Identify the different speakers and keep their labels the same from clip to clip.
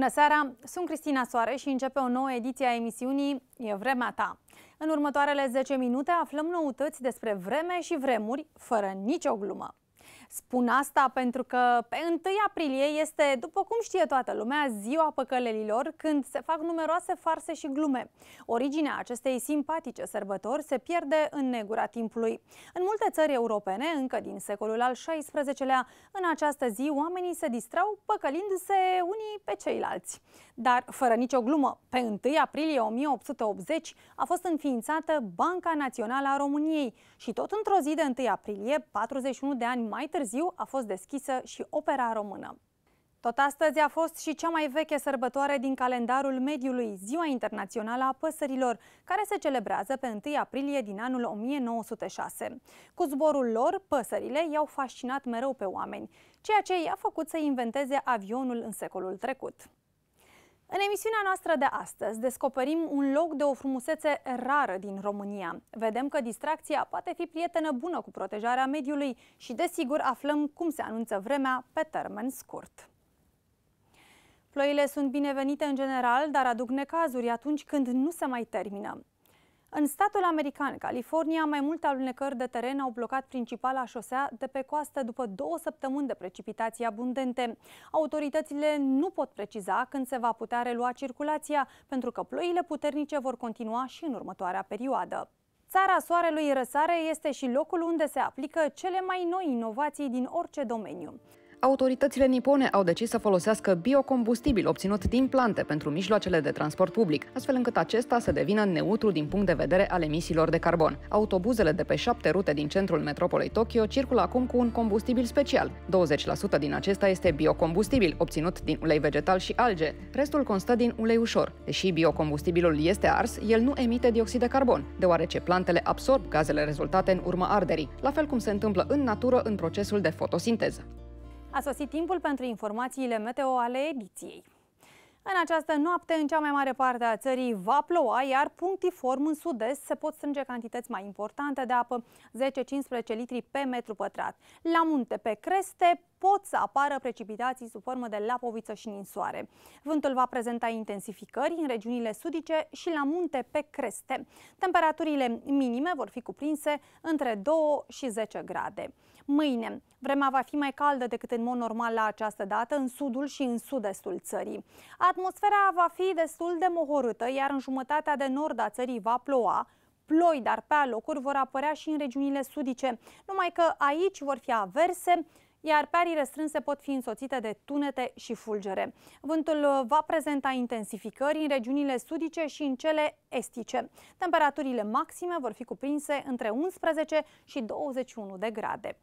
Speaker 1: Bună seara! Sunt Cristina Soare și începe o nouă ediție a emisiunii E vremea ta. În următoarele 10 minute aflăm noutăți despre vreme și vremuri, fără nicio glumă. Spun asta pentru că pe 1 aprilie este, după cum știe toată lumea, ziua păcălelilor, când se fac numeroase farse și glume. Originea acestei simpatice sărbători se pierde în negura timpului. În multe țări europene, încă din secolul al XVI-lea, în această zi oamenii se distrau păcălindu-se unii pe ceilalți. Dar, fără nicio glumă, pe 1 aprilie 1880 a fost înființată Banca Națională a României și tot într-o zi de 1 aprilie, 41 de ani mai târziu, târziu a fost deschisă și opera română. Tot astăzi a fost și cea mai veche sărbătoare din calendarul mediului, Ziua Internațională a Păsărilor, care se celebrează pe 1 aprilie din anul 1906. Cu zborul lor, păsările i-au fascinat mereu pe oameni, ceea ce i-a făcut să inventeze avionul în secolul trecut. În emisiunea noastră de astăzi descoperim un loc de o frumusețe rară din România. Vedem că distracția poate fi prietenă bună cu protejarea mediului și desigur aflăm cum se anunță vremea pe termen scurt. Ploile sunt binevenite în general, dar aduc necazuri atunci când nu se mai termină. În statul american, California, mai multe alunecări de teren au blocat principala șosea de pe coastă după două săptămâni de precipitații abundente. Autoritățile nu pot preciza când se va putea relua circulația, pentru că ploile puternice vor continua și în următoarea perioadă. Țara Soarelui Răsare este și locul unde se aplică cele mai noi inovații din orice domeniu
Speaker 2: autoritățile nipone au decis să folosească biocombustibil obținut din plante pentru mijloacele de transport public, astfel încât acesta să devină neutru din punct de vedere al emisiilor de carbon. Autobuzele de pe șapte rute din centrul metropolei Tokyo circulă acum cu un combustibil special. 20% din acesta este biocombustibil obținut din ulei vegetal și alge. Restul constă din ulei ușor. Deși biocombustibilul este ars, el nu emite dioxid de carbon, deoarece plantele absorb gazele rezultate în urma arderii, la fel cum se întâmplă în natură în procesul de fotosinteză.
Speaker 1: A sosit timpul pentru informațiile meteo ale ediției. În această noapte, în cea mai mare parte a țării, va ploua, iar punctiform în sud-est se pot strânge cantități mai importante de apă, 10-15 litri pe metru pătrat. La munte, pe creste, pot să apară precipitații sub formă de lapoviță și ninsoare. Vântul va prezenta intensificări în regiunile sudice și la munte pe creste. Temperaturile minime vor fi cuprinse între 2 și 10 grade. Mâine, vremea va fi mai caldă decât în mod normal la această dată în sudul și în sud-estul țării. Atmosfera va fi destul de mohorâtă, iar în jumătatea de nord a țării va ploua, ploi, dar pe alocuri vor apărea și în regiunile sudice, numai că aici vor fi averse iar pe arii restrânse pot fi însoțite de tunete și fulgere. Vântul uh, va prezenta intensificări în regiunile sudice și în cele estice. Temperaturile maxime vor fi cuprinse între 11 și 21 de grade.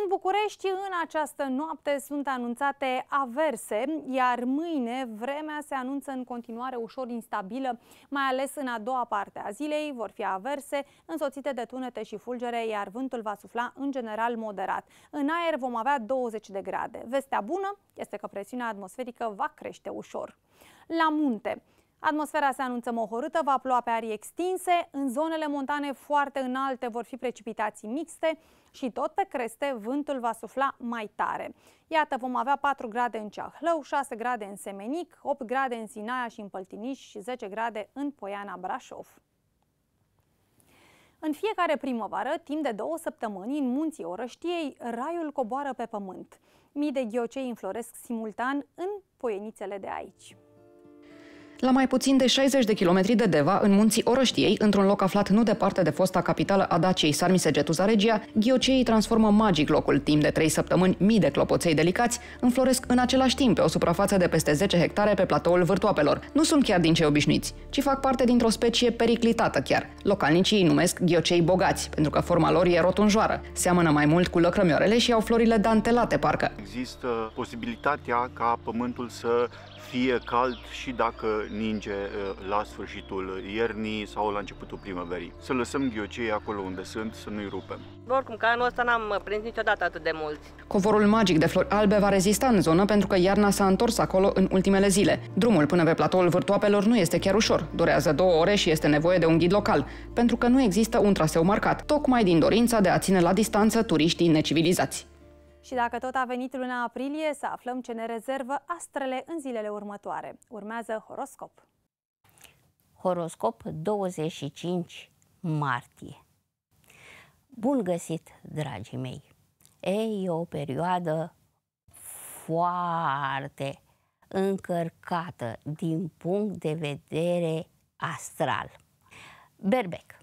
Speaker 1: În București, în această noapte sunt anunțate averse, iar mâine vremea se anunță în continuare ușor instabilă, mai ales în a doua parte a zilei. Vor fi averse, însoțite de tunete și fulgere, iar vântul va sufla în general moderat. În aer vom avea 20 de grade. Vestea bună este că presiunea atmosferică va crește ușor. La munte, Atmosfera se anunță mohorâtă, va ploa pe arii extinse, în zonele montane foarte înalte vor fi precipitații mixte și tot pe creste vântul va sufla mai tare. Iată, vom avea 4 grade în Ceahlău, 6 grade în Semenic, 8 grade în Sinaia și în Păltiniș și 10 grade în Poiana Brașov. În fiecare primăvară, timp de două săptămâni, în munții Orăștiei, raiul coboară pe pământ. Mii de ghiocei înfloresc simultan în poienițele de aici.
Speaker 2: La mai puțin de 60 de kilometri de Deva, în munții Orăștiei, într-un loc aflat nu departe de fosta capitală a Daciei Sarmisegetuza Regia, ghioceii transformă magic locul. Timp de 3 săptămâni, mii de clopoței delicați înfloresc în același timp pe o suprafață de peste 10 hectare pe platoul Vârtoapelor. Nu sunt chiar din cei obișnuiți, ci fac parte dintr-o specie periclitată chiar. Localnicii îi numesc ghiocei bogați, pentru că forma lor e rotunjoară. Seamănă mai mult cu lăcrămioarele și au florile dantelate, parcă. Există posibilitatea ca pământul să fie cald și dacă ninge ă, la sfârșitul iernii sau la începutul primăverii. Să lăsăm ghiocei acolo unde sunt, să nu-i rupem.
Speaker 3: Oricum, ca anul ăsta n-am ă, prins niciodată atât de mulți.
Speaker 2: Covorul magic de flori albe va rezista în zonă pentru că iarna s-a întors acolo în ultimele zile. Drumul până pe platoul vârtoapelor nu este chiar ușor, durează două ore și este nevoie de un ghid local, pentru că nu există un traseu marcat, tocmai din dorința de a ține la distanță turiștii necivilizați.
Speaker 1: Și dacă tot a venit luna aprilie, să aflăm ce ne rezervă astrele în zilele următoare. Urmează horoscop.
Speaker 3: Horoscop 25 martie. Bun găsit, dragii mei! Ei, e o perioadă foarte încărcată din punct de vedere astral. Berbec.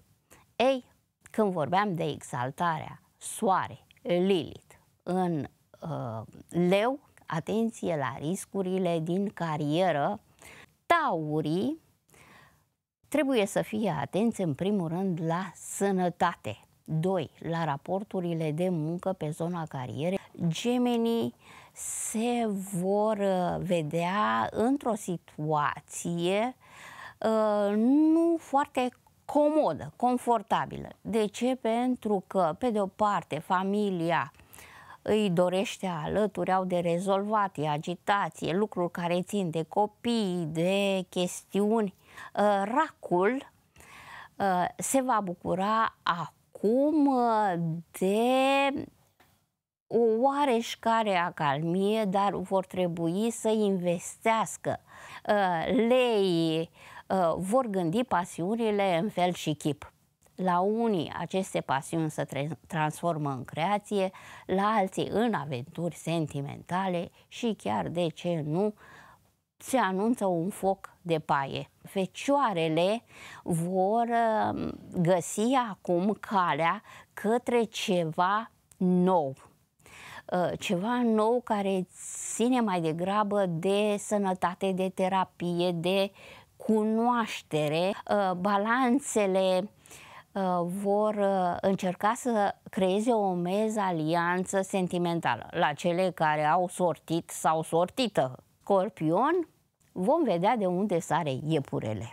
Speaker 3: Ei, când vorbeam de exaltarea Soare, Lilith, în uh, leu, atenție la riscurile din carieră, taurii trebuie să fie atenți în primul rând la sănătate. 2. La raporturile de muncă pe zona carierei, gemenii se vor uh, vedea într-o situație uh, nu foarte comodă, confortabilă. De ce? Pentru că, pe de o parte, familia îi dorește alături, au de rezolvat, e agitație, lucruri care țin de copii, de chestiuni. Uh, Racul uh, se va bucura acum uh, de o oareșcare acalmie, dar vor trebui să investească. Lei vor gândi pasiunile în fel și chip. La unii aceste pasiuni se transformă în creație, la alții în aventuri sentimentale și chiar, de ce nu, se anunță un foc de paie. Fecioarele vor um, găsi acum calea către ceva nou, uh, ceva nou care ține mai degrabă de sănătate, de terapie, de cunoaștere, uh, balanțele Uh, vor uh, încerca să creeze o mezalianță sentimentală la cele care au sortit sau sortită. Scorpion, vom vedea de unde sare iepurele.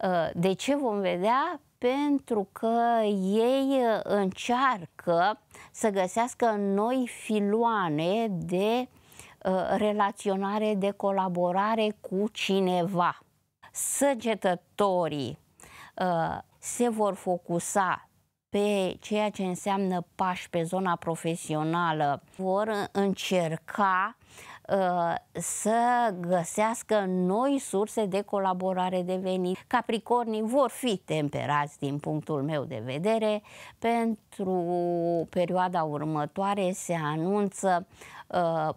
Speaker 3: Uh, de ce vom vedea? Pentru că ei încearcă să găsească noi filoane de relaționare, de colaborare cu cineva. Săgetătorii se vor focusa pe ceea ce înseamnă pași pe zona profesională, vor încerca uh, să găsească noi surse de colaborare de venit. Capricornii vor fi temperați din punctul meu de vedere. Pentru perioada următoare se anunță uh,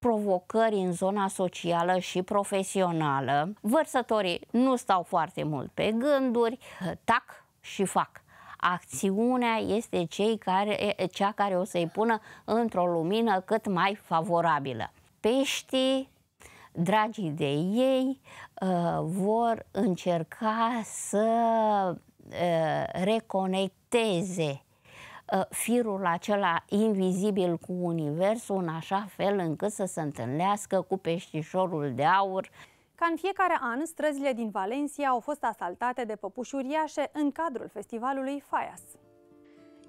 Speaker 3: provocări în zona socială și profesională. Vărsătorii nu stau foarte mult pe gânduri, tac și fac acțiunea este cei care, cea care o să-i pună într-o lumină cât mai favorabilă. Peștii, dragii de ei, uh, vor încerca să uh, reconecteze Ă, firul acela invizibil cu universul în așa fel încât să se întâlnească cu peștișorul de aur.
Speaker 1: Ca în fiecare an, străzile din Valencia au fost asaltate de păpuși uriașe în cadrul festivalului Faias.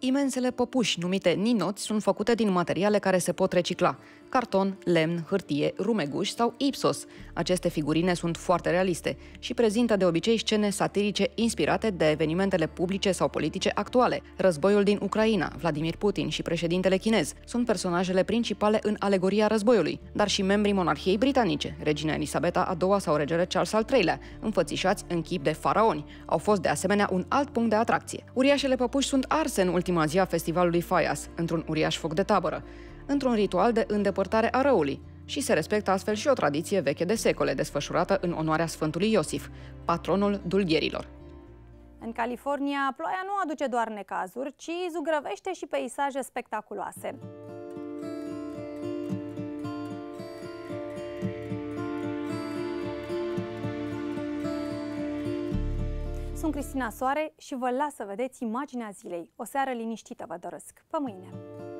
Speaker 2: Imensele păpuși, numite ninoți, sunt făcute din materiale care se pot recicla. Carton, lemn, hârtie, rumeguș sau ipsos. Aceste figurine sunt foarte realiste și prezintă de obicei scene satirice inspirate de evenimentele publice sau politice actuale. Războiul din Ucraina, Vladimir Putin și președintele chinez sunt personajele principale în alegoria războiului, dar și membrii monarhiei britanice, regina Elisabeta a II sau regele Charles al III-lea, înfățișați în chip de faraoni, au fost de asemenea un alt punct de atracție. Uriașele păpuși sunt arse în ultimul ultima zi a festivalului Faias, într-un uriaș foc de tabără, într-un ritual de îndepărtare a răului, și se respectă astfel și o tradiție veche de secole, desfășurată în onoarea Sfântului Iosif, patronul dulgherilor.
Speaker 1: În California, ploaia nu aduce doar necazuri, ci zugrăvește și peisaje spectaculoase. Sunt Cristina Soare și vă las să vedeți imaginea zilei. O seară liniștită vă doresc. Pe mâine!